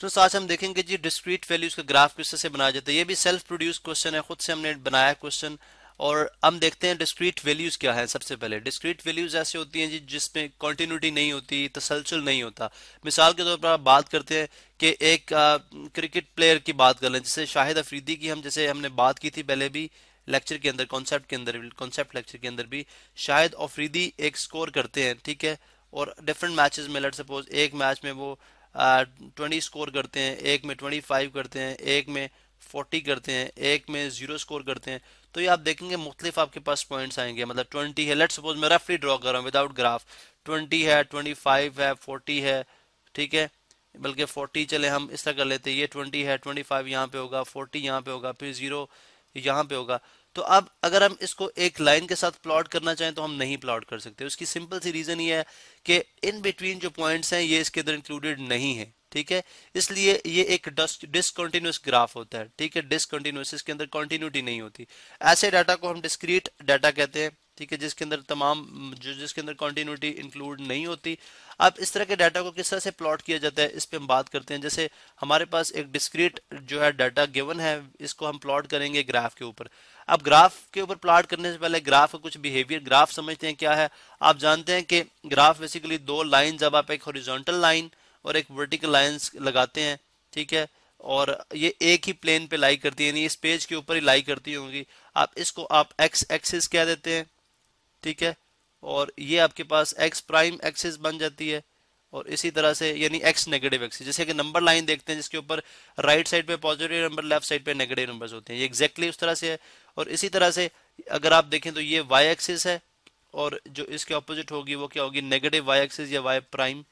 तो साथ हम देखेंगे जी डिस्क्रीट वैल्यूज का ग्राफ किस से बनाया जाता है ये भी सेल्फ प्रोड्यूस क्वेश्चन है खुद से हमने बनाया क्वेश्चन और हम देखते हैं डिस्क्रीट वैल्यूज क्या है सबसे पहले डिस्क्रीट वैल्यूज ऐसे होती हैं जी जिसमें कॉन्टीन्यूटी नहीं होती तसलसल नहीं होता मिसाल के तौर पर आप बात करते हैं कि एक आ, क्रिकेट प्लेयर की बात कर लें जैसे शाहिद अफरीदी की हम जैसे हमने बात की थी पहले भी लेक्चर के अंदर कॉन्सेप्ट के अंदर कॉन्सेप्ट लेक्चर के अंदर भी शाहिद अफरीदी एक स्कोर करते हैं ठीक है और डिफरेंट मैचेस में लेट सपोज एक मैच में वो ट्वेंटी स्कोर करते हैं एक में ट्वेंटी फाइव करते हैं एक में फोर्टी करते हैं एक में जीरो स्कोर करते हैं तो ये आप देखेंगे मुख्तलिफ आपके पास पॉइंट्स आएंगे मतलब ट्वेंटी है लेट सपोज मैं रफली ड्रॉ कर रहा हूँ विदाउट ग्राफ ट्वेंटी है ट्वेंटी फाइव है फोर्टी है ठीक है बल्कि फोर्टी चले हम इस तरह कर लेते हैं ये ट्वेंटी है ट्वेंटी फाइव यहाँ पे होगा फोर्टी यहाँ पे होगा फिर जीरो यहाँ पे होगा तो अब अगर हम इसको एक लाइन के साथ प्लॉट करना चाहें तो हम नहीं प्लॉट कर सकते उसकी सिंपल सी रीज़न ये है कि इन बिटवीन जो पॉइंट्स हैं ये इसके अंदर इंक्लूडेड नहीं है ठीक है इसलिए ये एक डिसकंटिन्यूस ग्राफ होता है ठीक है डिसकंटिन्यूस इसके अंदर कॉन्टिन्यूटी नहीं होती ऐसे डाटा को हम डिस्क्रीट डाटा कहते हैं ठीक है जिसके अंदर तमाम जो जिसके अंदर कॉन्टिन्यूटी इंक्लूड नहीं होती अब इस तरह के डाटा को किस तरह से प्लॉट किया जाता है इस पर हम बात करते हैं जैसे हमारे पास एक डिस्क्रीट जो है डाटा गिवन है इसको हम प्लॉट करेंगे ग्राफ के ऊपर अब ग्राफ के ऊपर प्लाट करने से पहले ग्राफ का कुछ बिहेवियर ग्राफ समझते हैं क्या है आप जानते हैं कि ग्राफ बेसिकली दो लाइन जब आप एक हॉरिजॉन्टल लाइन और एक वर्टिकल लाइन लगाते हैं ठीक है और ये एक ही प्लेन पे लाई करती है इस पेज के ऊपर ही लाई करती होंगी आप इसको आप एक्स एक्सिस क्या देते हैं ठीक है और ये आपके पास एक्स प्राइम एक्सिस बन जाती है और इसी तरह से यानी एक्स नेगेटिव एक्सिस जैसे कि नंबर लाइन देखते हैं जिसके ऊपर राइट साइड पे पॉजिटिव नंबर लेफ्ट साइड पे नेगेटिव नंबर्स होते हैं ये एग्जैक्टली exactly उस तरह से है और इसी तरह से अगर आप देखें तो ये वाई एक्सिस है और जो इसके ऑपोजिट होगी वो क्या होगी नेगेटिव वाई एक्सिस या वाई प्राइम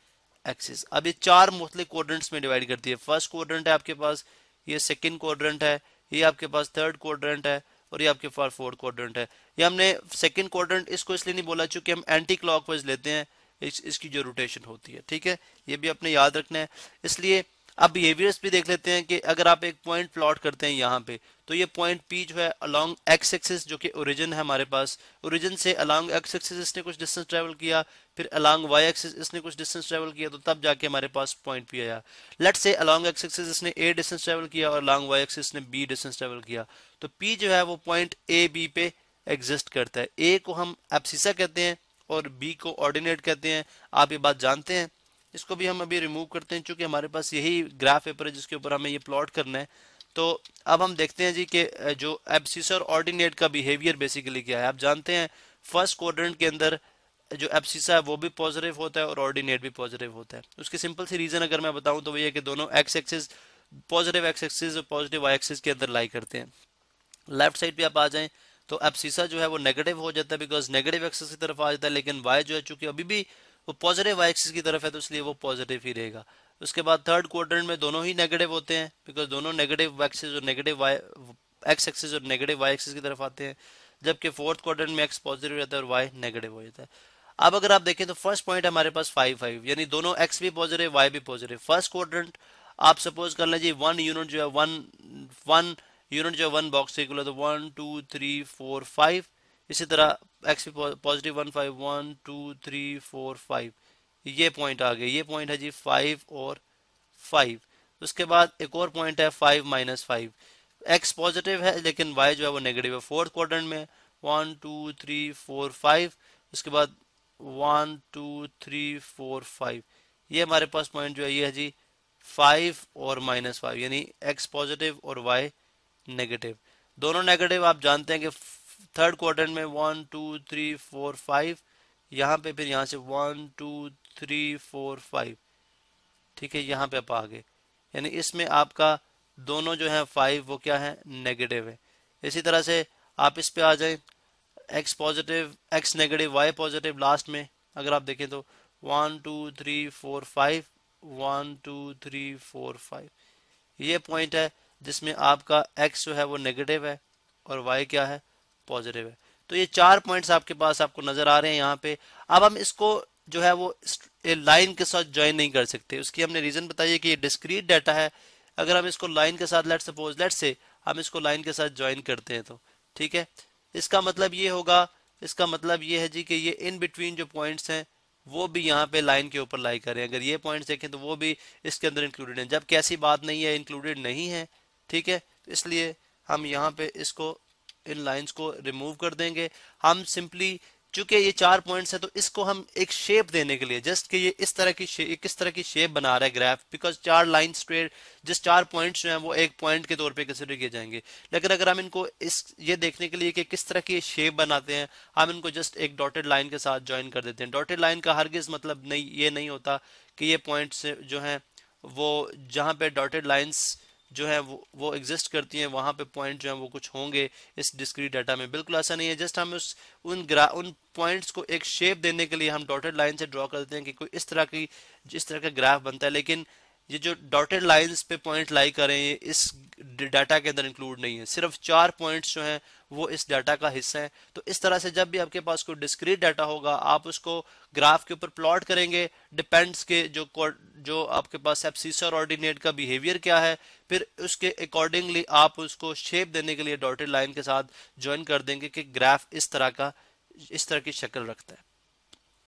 एक्सिस अब ये चार मुख्तलि कोर्डेंट्स में डिवाइड करती है फर्स्ट कोर्डेंट है आपके पास ये सेकेंड कोर्डेंट है ये आपके पास थर्ड कोर्डेंट है और ये आपके पास फोर्थ कोर्डेंट है ये हमने सेकेंड कोर्डेंट इसको इसलिए नहीं बोला चूंकि हम एंटी क्लॉक लेते हैं इस, इसकी जो रोटेशन होती है ठीक है ये भी आपने याद रखना है इसलिए अब बिहेवियर्स भी देख लेते हैं कि अगर आप एक पॉइंट प्लॉट करते हैं यहाँ पे तो ये पॉइंट पी जो है अलॉन्ग एक्स एक्सिस जो कि ओरिजिन है हमारे पास ओरिजिन से अलॉन्ग एक्स एक्सिस इसने कुछ डिस्टेंस ट्रेवल किया फिर अलॉन्ग वाई एक्सिस इसने कुछ डिस्टेंस ट्रेवल किया तो तब जाके हमारे पास पॉइंट पी आया let say along X axis इसने ए डिस्टेंस ट्रेवल किया और अलॉन्ग वाई एक्सिस ने बी डिस्टेंस ट्रेवल किया तो पी जो है वो पॉइंट ए बी पे एग्जिस्ट करता है ए को हम एप्सिसा कहते हैं और बी को ऑर्डिनेट कहते हैं आप ये बात जानते हैं इसको भी हम अभी रिमूव करते हैं चूंकि हमारे पास यही ग्राफ पेपर है जिसके ऊपर हमें ये प्लॉट करना है तो अब हम देखते हैं जी कि जो एब्सिसर ऑर्डिनेट का बिहेवियर बेसिकली क्या है आप जानते हैं फर्स्ट क्वाड्रेंट के अंदर जो एप्सिसा है वो भी पॉजिटिव होता है और ऑर्डिनेट भी पॉजिटिव होता है उसकी सिंपल सी रीज़न अगर मैं बताऊं तो वही है कि दोनों X axis positive X axis और पॉजिटिव वाई एक्सेस के अंदर लाई करते हैं लेफ्ट साइड पर आप आ जाएं तो एप्सिसा जो है वो नेगेटिव हो जाता है बिकॉज नेगेटिव एक्सेस की तरफ आ जाता है लेकिन वाई जो है चूंकि अभी भी वो पॉजिटिव वाई एक्सिस की तरफ है तो इसलिए वो पॉजिटिव ही रहेगा उसके बाद थर्ड क्वार्टर में दोनों ही नेगेटिव होते हैं बिकॉज दोनों नेगेटिव एक्सिस और नेगेटिव वाई एक्स एक्सिस और नेगेटिव वाई एक्सिस की तरफ आते हैं जबकि फोर्थ क्वार्टर में एक्स पॉजिटिव रहता है और वाई नेगेटिव हो जाता है अब अगर आप देखें तो फर्स्ट पॉइंट हमारे पास फाइव फाइव यानी दोनों एक्स भी पॉजिटिव वाई भी पॉजिटिव फर्स्ट क्वार्टर आप सपोज कर लीजिए वन यूनिट जो है वन वन यूनिट जो है वन बॉक्स से इक्वल तो one two three four five इसी तरह X positive one five one two three four five ये पॉइंट आ गया ये पॉइंट है जी फाइव और फाइव उसके बाद एक और पॉइंट है five minus five X positive है लेकिन वाई जो है वो नेगेटिव है फोर्थ क्वार्टर में one two three four five उसके बाद one two three four five ये हमारे पास पॉइंट जो है ये है जी फाइव और माइनस फाइव यानी एक्स पॉजिटिव और वाई नेगेटिव दोनों नेगेटिव आप जानते हैं कि थर्ड क्वार्टर में one two three four five यहाँ पे फिर यहाँ से one two three four five ठीक है यहाँ पे आप आ गए यानी इसमें आपका दोनों जो है फाइव वो क्या है नेगेटिव है इसी तरह से आप इस पे आ जाए X positive X negative Y positive last में अगर आप देखें तो one two three four five one two three four five ये पॉइंट है जिसमें आपका एक्स जो है वो नेगेटिव है और वाई क्या है पॉजिटिव है तो ये चार पॉइंट्स आपके पास आपको नजर आ रहे हैं यहाँ पे अब हम इसको जो है वो लाइन के साथ ज्वाइन नहीं कर सकते उसकी हमने रीजन बताई है कि ये डिस्क्रीट डाटा है अगर हम इसको लाइन के साथ लेट सपोज लेट से हम इसको लाइन के साथ ज्वाइन करते हैं तो ठीक है इसका मतलब ये होगा इसका मतलब ये है जी कि ये इन बिटवीन जो पॉइंट्स हैं वो भी यहाँ पे लाइन के ऊपर लाई करें अगर ये पॉइंट्स देखें तो वो भी इसके अंदर इंक्लूडेड हैं जब कैसी बात नहीं है इंक्लूडेड नहीं है ठीक है इसलिए हम यहाँ पे इसको इन लाइंस को रिमूव कर देंगे हम सिंपली चूंकि ये चार पॉइंट्स है तो इसको हम एक शेप देने के लिए जस्ट कि ये इस तरह की किस तरह की शेप बना रहा है ग्राफ बिकॉज चार लाइन स्ट्रेट जिस चार पॉइंट्स जो हैं वो एक पॉइंट के तौर पे कंसिडर किए जाएंगे लेकिन अगर हम इनको इस ये देखने के लिए कि किस तरह की शेप बनाते हैं हम इनको जस्ट एक डॉटेड लाइन के साथ ज्वाइन कर देते हैं डॉटेड लाइन का हरगिज मतलब नहीं ये नहीं होता कि ये पॉइंट्स जो हैं वो जहाँ पे डॉटेड लाइन्स जो है वो वो एग्जिस्ट करती हैं वहाँ पे पॉइंट जो है वो कुछ होंगे इस डिस्क्रीट डाटा में बिल्कुल ऐसा नहीं है जस्ट हम उस उन ग्रा उन पॉइंट्स को एक शेप देने के लिए हम डॉटेड लाइन से ड्रॉ करते हैं कि कोई इस तरह की इस तरह का ग्राफ बनता है लेकिन ये जो डॉटेड लाइंस पे पॉइंट लाई करें इस डाटा के अंदर इंक्लूड नहीं है सिर्फ चार पॉइंट्स जो हैं वो इस डाटा का हिस्सा है तो इस तरह से जब भी आपके पास कोई डिस्क्रीट डाटा होगा आप उसको ग्राफ के ऊपर प्लॉट करेंगे डिपेंड्स के जो जो आपके पास एपसीसर ऑर्डिनेट का बिहेवियर क्या है फिर उसके अकॉर्डिंगली आप उसको शेप देने के लिए डॉटेड लाइन के साथ ज्वाइन कर देंगे कि ग्राफ इस तरह का इस तरह की शक्ल रखता है